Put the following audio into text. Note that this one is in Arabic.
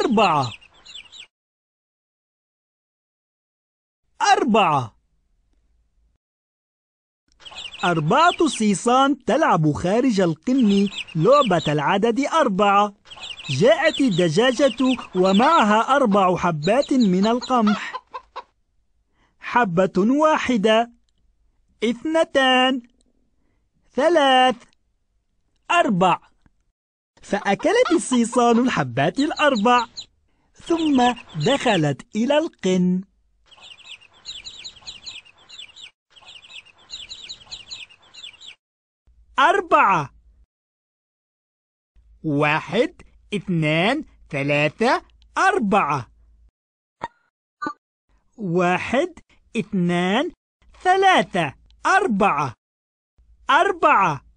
أربعة أربعة أربعة صيصان تلعب خارج القمة لعبة العدد أربعة جاءت الدجاجة ومعها أربع حبات من القمح حبة واحدة اثنتان ثلاث أربع فأكلت الصيصان الحبات الأربع ثم دخلت إلى القن أربعة واحد اثنان ثلاثة أربعة واحد اثنان ثلاثة أربعة أربعة